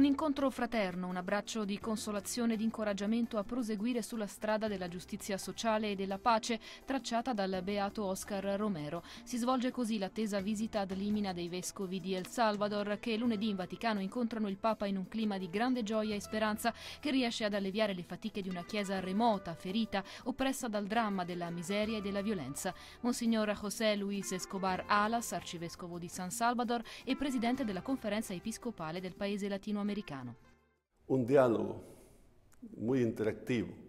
Un incontro fraterno, un abbraccio di consolazione e di incoraggiamento a proseguire sulla strada della giustizia sociale e della pace tracciata dal beato Oscar Romero. Si svolge così l'attesa visita ad Limina dei vescovi di El Salvador che lunedì in Vaticano incontrano il Papa in un clima di grande gioia e speranza che riesce ad alleviare le fatiche di una chiesa remota, ferita, oppressa dal dramma della miseria e della violenza. Monsignor José Luis Escobar Alas, arcivescovo di San Salvador e presidente della conferenza episcopale del paese latinoamericano americano. Un dialogo molto interattivo.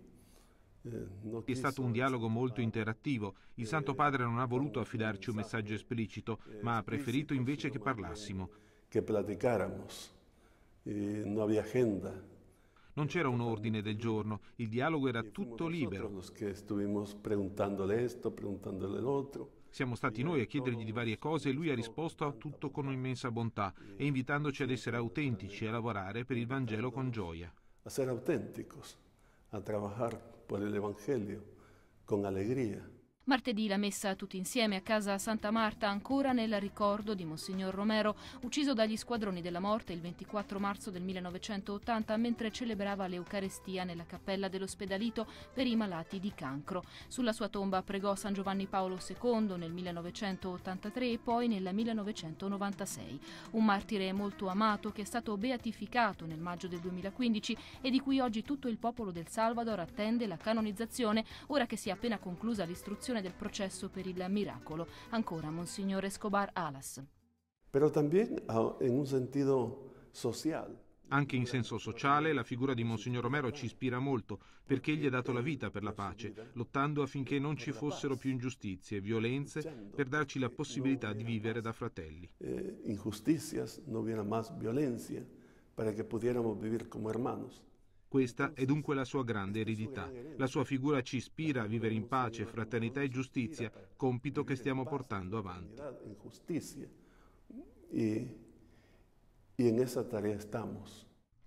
Eh, È stato un dialogo molto interattivo. Il Santo Padre non ha voluto affidarci un messaggio esplicito, eh, ma ha preferito invece che parlassimo. Che platicáramos. Non había agenda. Non c'era un ordine del giorno, il dialogo era tutto libero. Siamo stati noi a chiedergli di varie cose e lui ha risposto a tutto con un'immensa bontà e invitandoci ad essere autentici e a lavorare per il Vangelo con gioia. A essere autentici, a lavorare per il Vangelo con allegria. Martedì la messa tutti insieme a casa Santa Marta ancora nel ricordo di Monsignor Romero, ucciso dagli squadroni della morte il 24 marzo del 1980 mentre celebrava l'Eucarestia nella cappella dell'ospedalito per i malati di cancro. Sulla sua tomba pregò San Giovanni Paolo II nel 1983 e poi nel 1996. Un martire molto amato che è stato beatificato nel maggio del 2015 e di cui oggi tutto il popolo del Salvador attende la canonizzazione ora che si è appena conclusa l'istruzione prosecuzione del processo per il miracolo. Ancora Monsignor Escobar Alas. Però también in ah, un sentido sociale. Anche in senso sociale la figura di Monsignor Romero ci ispira molto, perché egli ha dato la vita per la pace, lottando affinché non ci fossero più ingiustizie, violenze, per darci la possibilità di vivere da fratelli. Eh, injustizias, non viene más violencia, para che pudiéramos vivere como hermanos. Questa è dunque la sua grande eredità. La sua figura ci ispira a vivere in pace, fraternità e giustizia, compito che stiamo portando avanti. E in questa tarea stiamo.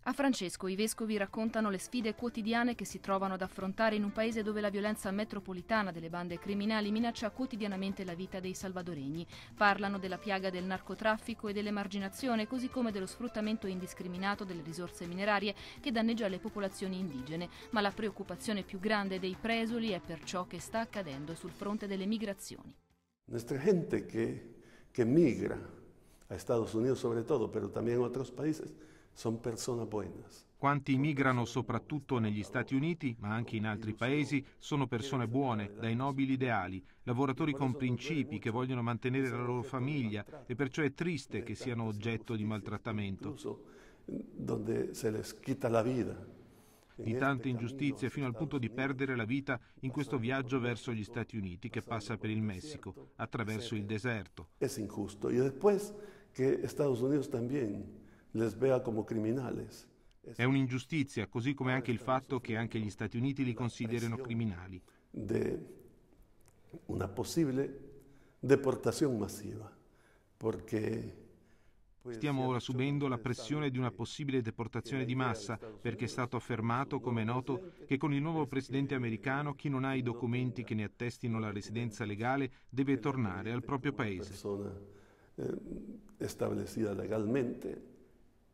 A Francesco i vescovi raccontano le sfide quotidiane che si trovano ad affrontare in un paese dove la violenza metropolitana delle bande criminali minaccia quotidianamente la vita dei salvadoregni. Parlano della piaga del narcotraffico e dell'emarginazione, così come dello sfruttamento indiscriminato delle risorse minerarie che danneggia le popolazioni indigene. Ma la preoccupazione più grande dei presoli è per ciò che sta accadendo sul fronte delle migrazioni. La Nostra gente che, che migra a Stati Uniti soprattutto, ma anche in altri paesi, sono persone buone. Quanti migrano soprattutto negli Stati Uniti, ma anche in altri paesi, sono persone buone, dai nobili ideali, lavoratori con principi che vogliono mantenere la loro famiglia e perciò è triste che siano oggetto di maltrattamento. Mm, Dove se les quita la vita di tante ingiustizie fino al punto di perdere la vita in questo viaggio verso gli Stati Uniti che passa per il Messico, attraverso il deserto. È ingiusto. E poi che Stati Uniti anche li vea come criminali. È un'ingiustizia, così come anche il fatto che anche gli Stati Uniti li considerino criminali. De una possibile deportazione massiva, perché Stiamo ora subendo la pressione di una possibile deportazione di massa perché è stato affermato, come è noto, che con il nuovo presidente americano chi non ha i documenti che ne attestino la residenza legale deve tornare al proprio paese. Eh, establecida legalmente,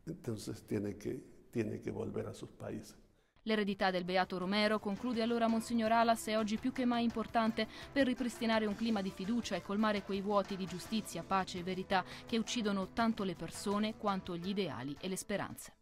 entonces tiene que, tiene que volver a sus países. L'eredità del Beato Romero, conclude allora Monsignor Alas, è oggi più che mai importante per ripristinare un clima di fiducia e colmare quei vuoti di giustizia, pace e verità che uccidono tanto le persone quanto gli ideali e le speranze.